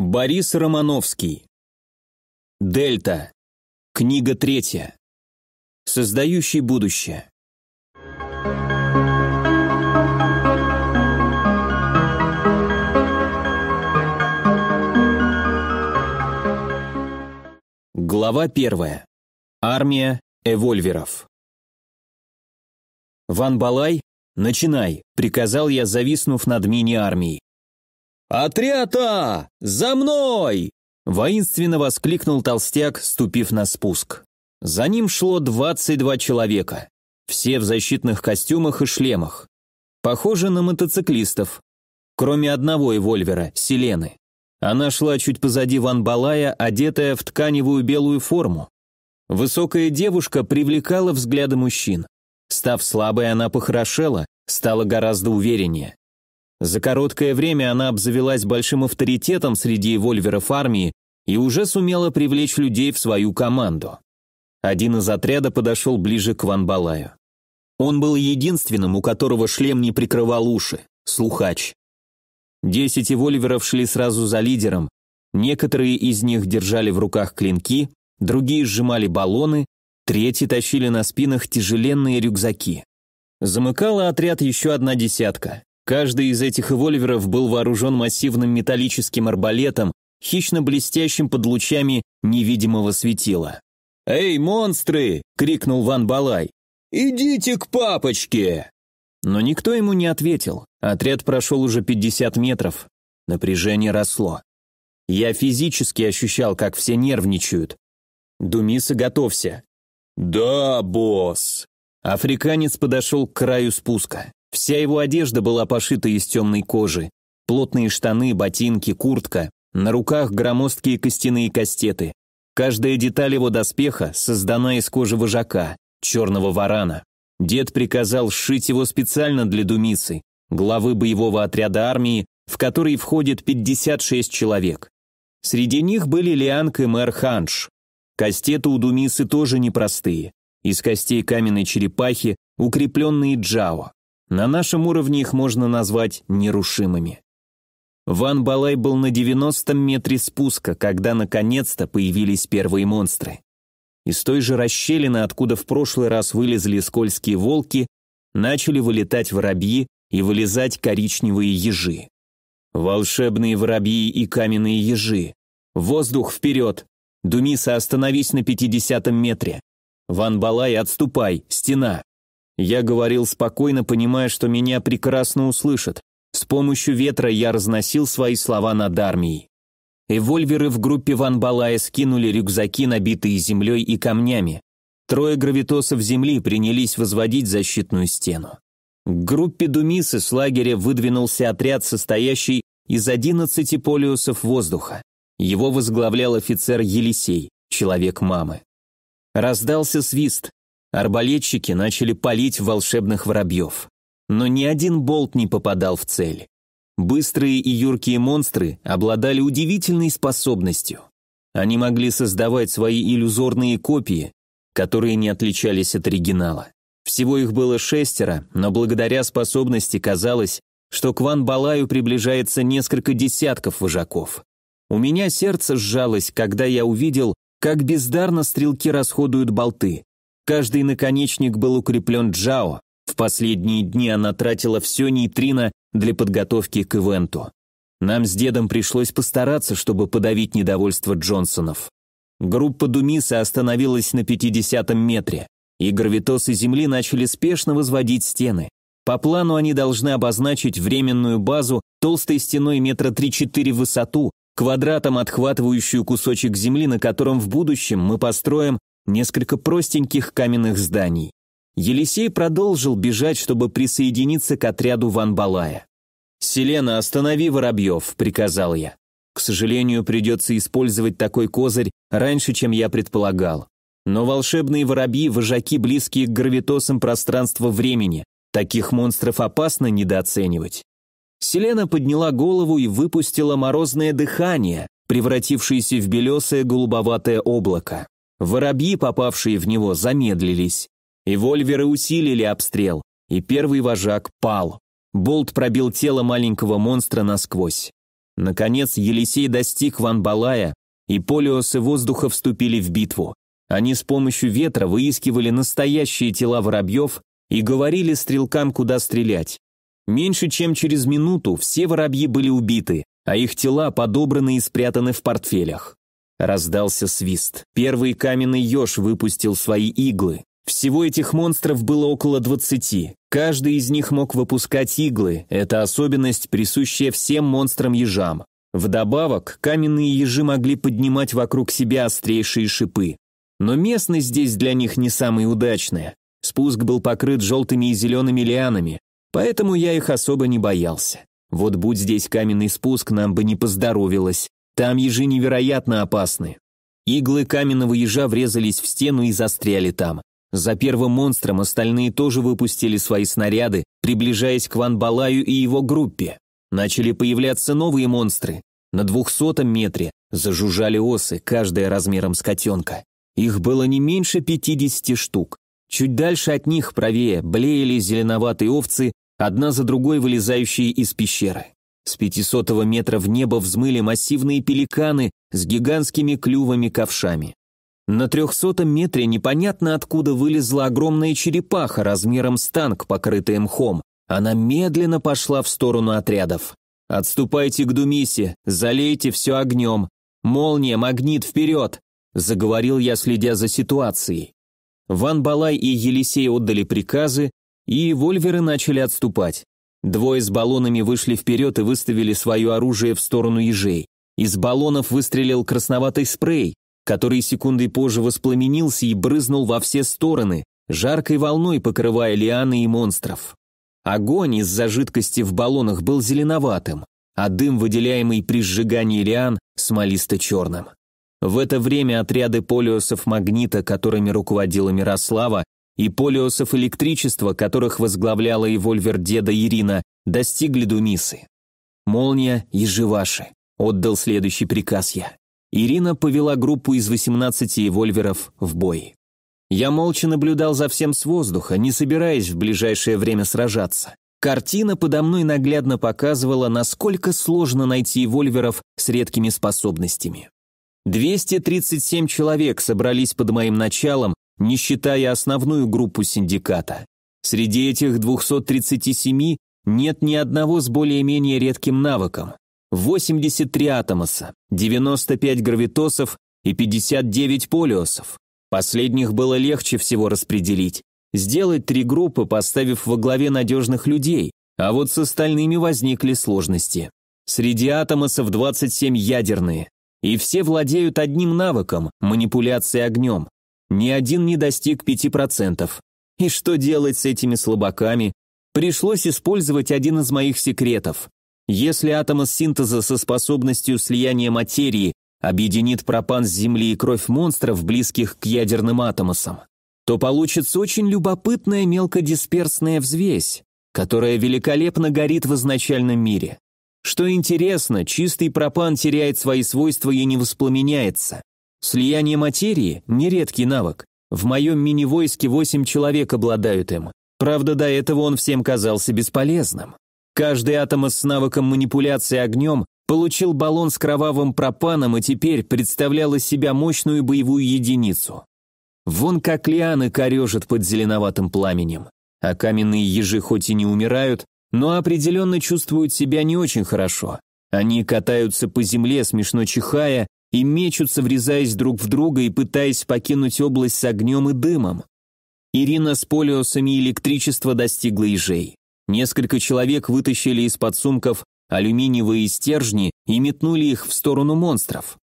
Борис Романовский. Дельта. Книга третья. Создающий будущее. Глава первая. Армия эвольверов. «Ван Балай, начинай», — приказал я, зависнув над мини-армией. «Отряд а! За мной!» Воинственно воскликнул толстяк, ступив на спуск. За ним шло 22 человека. Все в защитных костюмах и шлемах. Похоже на мотоциклистов. Кроме одного Эвольвера, Селены. Она шла чуть позади Ван Балая, одетая в тканевую белую форму. Высокая девушка привлекала взгляды мужчин. Став слабой, она похорошела, стала гораздо увереннее. За короткое время она обзавелась большим авторитетом среди вольверов армии и уже сумела привлечь людей в свою команду. Один из отряда подошел ближе к Ван Балаю. Он был единственным, у которого шлем не прикрывал уши – слухач. Десять вольверов шли сразу за лидером, некоторые из них держали в руках клинки, другие сжимали баллоны, третьи тащили на спинах тяжеленные рюкзаки. Замыкала отряд еще одна десятка. Каждый из этих эвольверов был вооружен массивным металлическим арбалетом, хищно блестящим под лучами невидимого светила. «Эй, монстры!» — крикнул Ван Балай. «Идите к папочке!» Но никто ему не ответил. Отряд прошел уже 50 метров. Напряжение росло. Я физически ощущал, как все нервничают. Думиса, готовься. «Да, босс!» Африканец подошел к краю спуска. Вся его одежда была пошита из темной кожи. Плотные штаны, ботинки, куртка. На руках громоздкие костяные кастеты. Каждая деталь его доспеха создана из кожи вожака, черного варана. Дед приказал сшить его специально для Думицы, главы боевого отряда армии, в который входит 56 человек. Среди них были Лианг и Мэр Ханш. Кастеты у Думисы тоже непростые. Из костей каменной черепахи укрепленные джао. На нашем уровне их можно назвать нерушимыми. Ван Балай был на 90 метре спуска, когда наконец-то появились первые монстры. Из той же расщелины, откуда в прошлый раз вылезли скользкие волки, начали вылетать воробьи и вылезать коричневые ежи. Волшебные воробьи и каменные ежи. Воздух вперед! Думиса, остановись на 50 метре. Ван Балай, отступай, стена. Я говорил спокойно, понимая, что меня прекрасно услышат. С помощью ветра я разносил свои слова над армией. Эвольверы в группе Ван Балая скинули рюкзаки, набитые землей и камнями. Трое гравитосов земли принялись возводить защитную стену. К группе Думисы с лагеря выдвинулся отряд, состоящий из 11 полиусов воздуха. Его возглавлял офицер Елисей, человек мамы. Раздался свист, Арбалетчики начали палить волшебных воробьев. Но ни один болт не попадал в цель. Быстрые и юркие монстры обладали удивительной способностью. Они могли создавать свои иллюзорные копии, которые не отличались от оригинала. Всего их было шестеро, но благодаря способности казалось, что к Ван Балаю приближается несколько десятков вожаков. У меня сердце сжалось, когда я увидел, как бездарно стрелки расходуют болты. Каждый наконечник был укреплен Джао. В последние дни она тратила все нейтрино для подготовки к ивенту. Нам с дедом пришлось постараться, чтобы подавить недовольство Джонсонов. Группа Думиса остановилась на 50-м метре, и гравитосы Земли начали спешно возводить стены. По плану они должны обозначить временную базу толстой стеной метра 3-4 в высоту, квадратом отхватывающую кусочек Земли, на котором в будущем мы построим несколько простеньких каменных зданий. Елисей продолжил бежать, чтобы присоединиться к отряду Ван Балая. «Селена, останови воробьев», — приказал я. «К сожалению, придется использовать такой козырь раньше, чем я предполагал. Но волшебные воробьи – вожаки, близкие к гравитосам пространства-времени. Таких монстров опасно недооценивать». Селена подняла голову и выпустила морозное дыхание, превратившееся в белесое голубоватое облако. Воробьи, попавшие в него, замедлились. И вольверы усилили обстрел, и первый вожак пал. Болт пробил тело маленького монстра насквозь. Наконец Елисей достиг Ванбалая, и полиосы воздуха вступили в битву. Они с помощью ветра выискивали настоящие тела воробьев и говорили стрелкам, куда стрелять. Меньше чем через минуту все воробьи были убиты, а их тела подобраны и спрятаны в портфелях. Раздался свист. Первый каменный еж выпустил свои иглы. Всего этих монстров было около двадцати. Каждый из них мог выпускать иглы, это особенность, присущая всем монстрам-ежам. Вдобавок, каменные ежи могли поднимать вокруг себя острейшие шипы. Но местность здесь для них не самая удачная. Спуск был покрыт желтыми и зелеными лианами, поэтому я их особо не боялся. Вот будь здесь каменный спуск, нам бы не поздоровилось. Там ежи невероятно опасны. Иглы каменного ежа врезались в стену и застряли там. За первым монстром остальные тоже выпустили свои снаряды, приближаясь к Ван Балаю и его группе. Начали появляться новые монстры. На двухсотом метре зажужжали осы, каждая размером с котенка. Их было не меньше пятидесяти штук. Чуть дальше от них, правее, блеяли зеленоватые овцы, одна за другой вылезающие из пещеры. С 500 метра в небо взмыли массивные пеликаны с гигантскими клювами-ковшами. На 300 метре непонятно откуда вылезла огромная черепаха размером с танк, покрытая мхом. Она медленно пошла в сторону отрядов. «Отступайте к Думисе, залейте все огнем. Молния, магнит, вперед!» – заговорил я, следя за ситуацией. Ван Балай и Елисей отдали приказы, и вольверы начали отступать. Двое с баллонами вышли вперед и выставили свое оружие в сторону ежей. Из баллонов выстрелил красноватый спрей, который секундой позже воспламенился и брызнул во все стороны, жаркой волной покрывая лианы и монстров. Огонь из-за жидкости в баллонах был зеленоватым, а дым, выделяемый при сжигании лиан, смолисто-черным. В это время отряды полиосов магнита, которыми руководила Мирослава, и полиосов электричества, которых возглавляла и вольвер деда Ирина, достигли Думисы. «Молния и Живаши», — отдал следующий приказ я. Ирина повела группу из 18 вольверов в бой. Я молча наблюдал за всем с воздуха, не собираясь в ближайшее время сражаться. Картина подо мной наглядно показывала, насколько сложно найти вольверов с редкими способностями. 237 человек собрались под моим началом не считая основную группу синдиката. Среди этих 237 нет ни одного с более-менее редким навыком. 83 атомоса, 95 гравитосов и 59 полиосов. Последних было легче всего распределить. Сделать три группы, поставив во главе надежных людей, а вот с остальными возникли сложности. Среди атомосов 27 ядерные, и все владеют одним навыком – манипуляцией огнем. Ни один не достиг 5%. И что делать с этими слабаками? Пришлось использовать один из моих секретов. Если атомос синтеза со способностью слияния материи объединит пропан с Земли и кровь монстров, близких к ядерным атомосам, то получится очень любопытная мелкодисперсная взвесь, которая великолепно горит в изначальном мире. Что интересно, чистый пропан теряет свои свойства и не воспламеняется. Слияние материи – нередкий навык. В моем мини-войске 8 человек обладают им. Правда, до этого он всем казался бесполезным. Каждый атом с навыком манипуляции огнем получил баллон с кровавым пропаном и теперь представлял из себя мощную боевую единицу. Вон как лианы корежат под зеленоватым пламенем. А каменные ежи хоть и не умирают, но определенно чувствуют себя не очень хорошо. Они катаются по земле, смешно чихая, и мечутся, врезаясь друг в друга и пытаясь покинуть область с огнем и дымом. Ирина с полиосами электричества достигла ежей. Несколько человек вытащили из-под сумков алюминиевые стержни и метнули их в сторону монстров.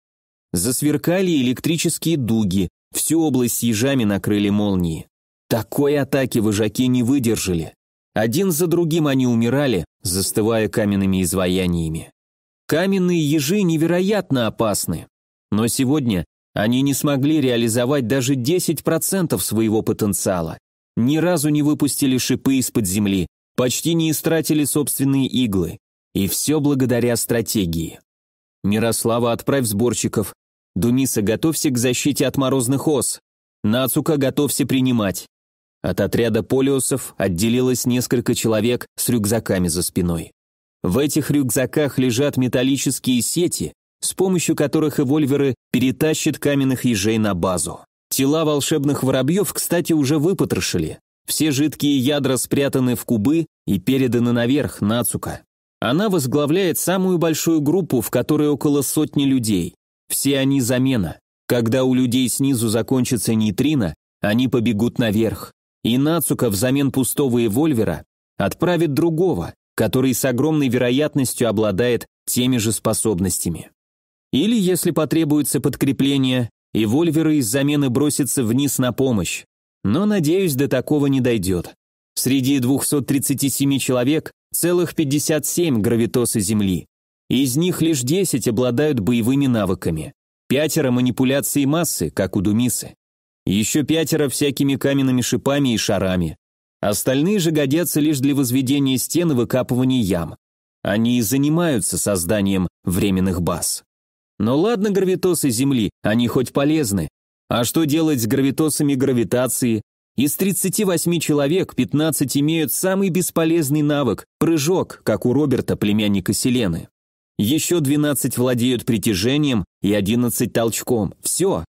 Засверкали электрические дуги, всю область ежами накрыли молнии. Такой атаки выжаки не выдержали. Один за другим они умирали, застывая каменными изваяниями. Каменные ежи невероятно опасны. Но сегодня они не смогли реализовать даже 10% своего потенциала. Ни разу не выпустили шипы из-под земли, почти не истратили собственные иглы. И все благодаря стратегии. Мирослава, отправь сборщиков. Думиса, готовься к защите от морозных ос. Нацука, готовься принимать. От отряда полиосов отделилось несколько человек с рюкзаками за спиной. В этих рюкзаках лежат металлические сети, с помощью которых эвольверы перетащат каменных ежей на базу. Тела волшебных воробьев, кстати, уже выпотрошили. Все жидкие ядра спрятаны в кубы и переданы наверх, Нацука. Она возглавляет самую большую группу, в которой около сотни людей. Все они замена. Когда у людей снизу закончится нейтрино, они побегут наверх. И Нацука взамен пустого эвольвера отправит другого, который с огромной вероятностью обладает теми же способностями. Или, если потребуется подкрепление, и вольверы из замены бросятся вниз на помощь. Но, надеюсь, до такого не дойдет. Среди 237 человек целых 57 гравитосы Земли. Из них лишь 10 обладают боевыми навыками. Пятеро манипуляции массы, как у Думисы. Еще пятеро всякими каменными шипами и шарами. Остальные же годятся лишь для возведения стен и выкапывания ям. Они и занимаются созданием временных баз. Но ладно гравитосы Земли, они хоть полезны. А что делать с гравитосами гравитации? Из 38 человек 15 имеют самый бесполезный навык – прыжок, как у Роберта, племянника Селены. Еще 12 владеют притяжением и 11 толчком. Все.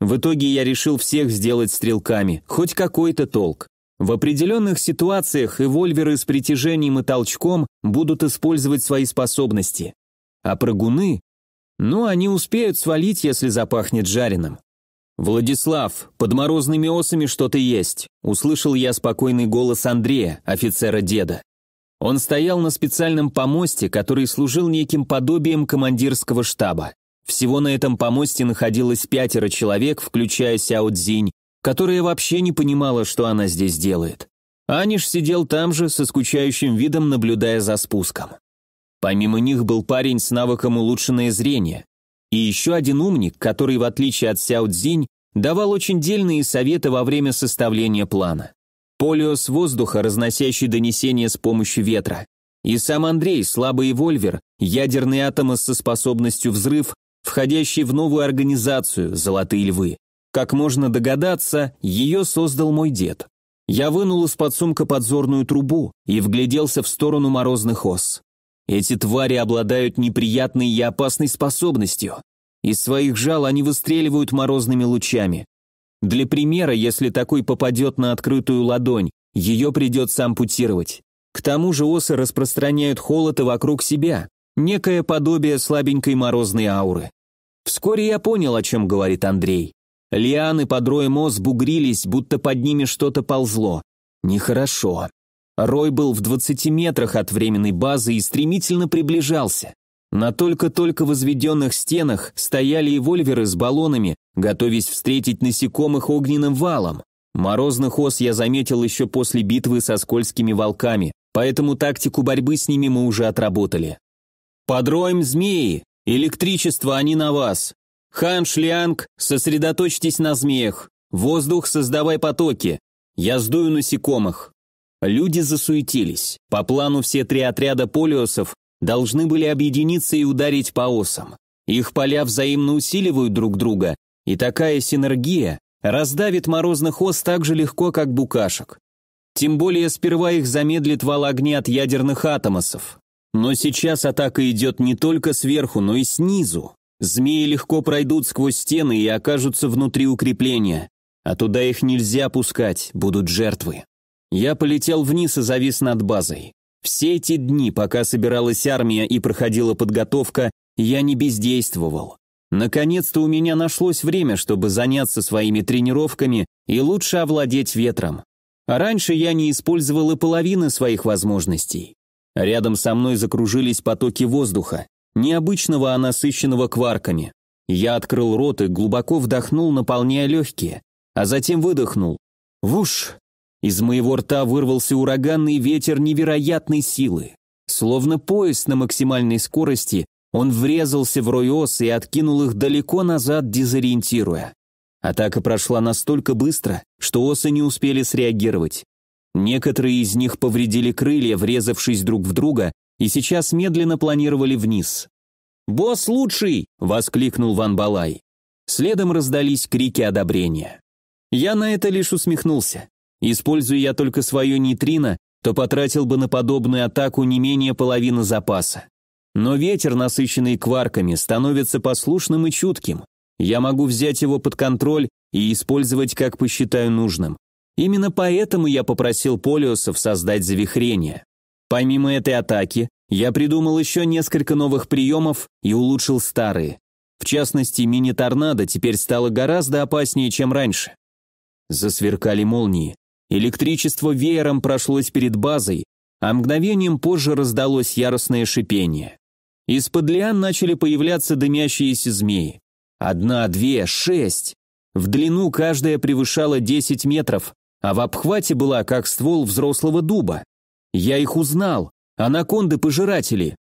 В итоге я решил всех сделать стрелками, хоть какой-то толк. В определенных ситуациях эвольверы с притяжением и толчком будут использовать свои способности. А прыгуны ну, они успеют свалить, если запахнет жареным. «Владислав, под морозными осами что-то есть», – услышал я спокойный голос Андрея, офицера-деда. Он стоял на специальном помосте, который служил неким подобием командирского штаба. Всего на этом помосте находилось пятеро человек, включая Сяо Цзинь, которая вообще не понимала, что она здесь делает. Аниш сидел там же, со скучающим видом наблюдая за спуском. Помимо них был парень с навыком улучшенное зрение. И еще один умник, который, в отличие от Сяо Цзинь, давал очень дельные советы во время составления плана. Полиос воздуха, разносящий донесения с помощью ветра. И сам Андрей, слабый вольвер, ядерный атомос со способностью взрыв, входящий в новую организацию «Золотые львы». Как можно догадаться, ее создал мой дед. Я вынул из-под сумка подзорную трубу и вгляделся в сторону морозных ос. Эти твари обладают неприятной и опасной способностью. Из своих жал они выстреливают морозными лучами. Для примера, если такой попадет на открытую ладонь, ее придется ампутировать. К тому же осы распространяют холод вокруг себя, некое подобие слабенькой морозной ауры. Вскоре я понял, о чем говорит Андрей. Лианы под роем ос бугрились, будто под ними что-то ползло. Нехорошо. Рой был в 20 метрах от временной базы и стремительно приближался. На только-только возведенных стенах стояли и вольверы с баллонами, готовясь встретить насекомых огненным валом. Морозных ос я заметил еще после битвы со скользкими волками, поэтому тактику борьбы с ними мы уже отработали. «Подроем змеи! Электричество, они на вас! Хан Шлианг, сосредоточьтесь на змеях! Воздух, создавай потоки! Я сдую насекомых!» Люди засуетились. По плану все три отряда полиосов должны были объединиться и ударить по осам. Их поля взаимно усиливают друг друга, и такая синергия раздавит морозных ос так же легко, как букашек. Тем более сперва их замедлит вал огня от ядерных атомосов. Но сейчас атака идет не только сверху, но и снизу. Змеи легко пройдут сквозь стены и окажутся внутри укрепления. А туда их нельзя пускать, будут жертвы. Я полетел вниз и завис над базой. Все эти дни, пока собиралась армия и проходила подготовка, я не бездействовал. Наконец-то у меня нашлось время, чтобы заняться своими тренировками и лучше овладеть ветром. А раньше я не использовал и половины своих возможностей. Рядом со мной закружились потоки воздуха, необычного, а насыщенного кварками. Я открыл рот и глубоко вдохнул, наполняя легкие, а затем выдохнул. Вуш! Из моего рта вырвался ураганный ветер невероятной силы. Словно поезд на максимальной скорости, он врезался в рой ос и откинул их далеко назад, дезориентируя. Атака прошла настолько быстро, что осы не успели среагировать. Некоторые из них повредили крылья, врезавшись друг в друга, и сейчас медленно планировали вниз. «Босс лучший!» – воскликнул Ван Балай. Следом раздались крики одобрения. Я на это лишь усмехнулся. Используя я только свое нейтрино, то потратил бы на подобную атаку не менее половины запаса. Но ветер, насыщенный кварками, становится послушным и чутким. Я могу взять его под контроль и использовать, как посчитаю нужным. Именно поэтому я попросил полиосов создать завихрение. Помимо этой атаки, я придумал еще несколько новых приемов и улучшил старые. В частности, мини-торнадо теперь стало гораздо опаснее, чем раньше. Засверкали молнии. Электричество веером прошлось перед базой, а мгновением позже раздалось яростное шипение. Из-под лиан начали появляться дымящиеся змеи. Одна, две, шесть. В длину каждая превышала 10 метров, а в обхвате была как ствол взрослого дуба. Я их узнал. Анаконды-пожиратели.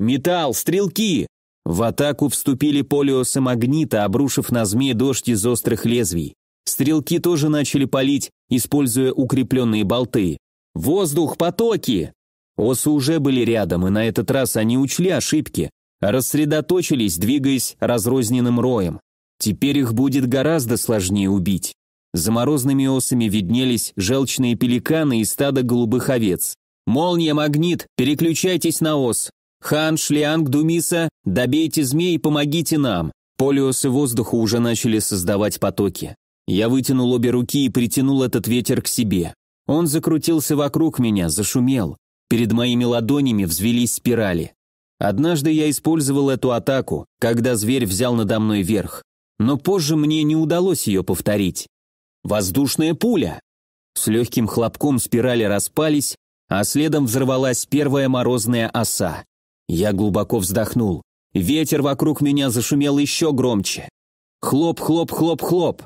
«Металл! Стрелки!» В атаку вступили полиосы магнита, обрушив на змеи дождь из острых лезвий. Стрелки тоже начали палить, используя укрепленные болты. «Воздух, потоки!» Осы уже были рядом, и на этот раз они учли ошибки, рассредоточились, двигаясь разрозненным роем. Теперь их будет гораздо сложнее убить. За морозными осами виднелись желчные пеликаны и стадо голубых овец. «Молния, магнит, переключайтесь на ос! Хан, Шлианг, Думиса, добейте змей и помогите нам!» Полиосы воздуха уже начали создавать потоки. Я вытянул обе руки и притянул этот ветер к себе. Он закрутился вокруг меня, зашумел. Перед моими ладонями взвелись спирали. Однажды я использовал эту атаку, когда зверь взял надо мной верх. Но позже мне не удалось ее повторить. Воздушная пуля! С легким хлопком спирали распались, а следом взорвалась первая морозная оса. Я глубоко вздохнул. Ветер вокруг меня зашумел еще громче. Хлоп, хлоп, хлоп, хлоп.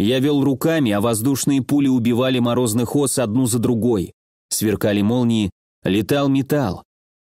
Я вел руками, а воздушные пули убивали морозных ос одну за другой. Сверкали молнии, летал металл.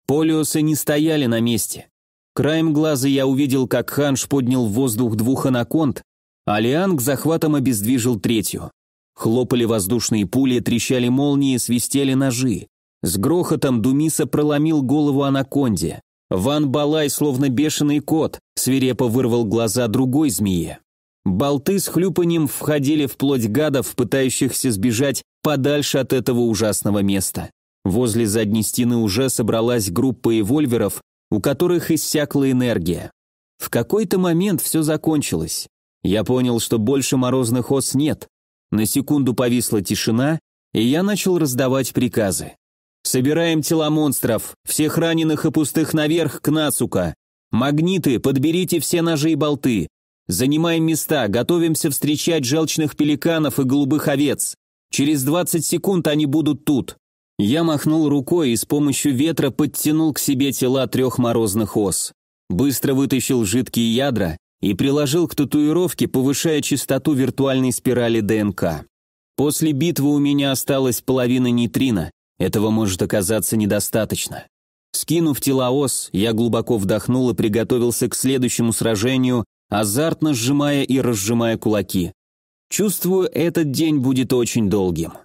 Полиосы не стояли на месте. Краем глаза я увидел, как Ханш поднял в воздух двух анаконд, а Лианг захватом обездвижил третью. Хлопали воздушные пули, трещали молнии, свистели ножи. С грохотом Думиса проломил голову анаконде. Ван Балай, словно бешеный кот, свирепо вырвал глаза другой змее. Болты с хлюпанием входили вплоть гадов, пытающихся сбежать подальше от этого ужасного места. Возле задней стены уже собралась группа эвольверов, у которых иссякла энергия. В какой-то момент все закончилось. Я понял, что больше морозных ос нет. На секунду повисла тишина, и я начал раздавать приказы. «Собираем тела монстров, всех раненых и пустых наверх к Нацука. Магниты, подберите все ножи и болты. Занимаем места, готовимся встречать желчных пеликанов и голубых овец. Через 20 секунд они будут тут». Я махнул рукой и с помощью ветра подтянул к себе тела трех морозных ос. Быстро вытащил жидкие ядра и приложил к татуировке, повышая частоту виртуальной спирали ДНК. После битвы у меня осталась половина нейтрина, этого может оказаться недостаточно. Скинув тела ос, я глубоко вдохнул и приготовился к следующему сражению, азартно сжимая и разжимая кулаки. Чувствую, этот день будет очень долгим.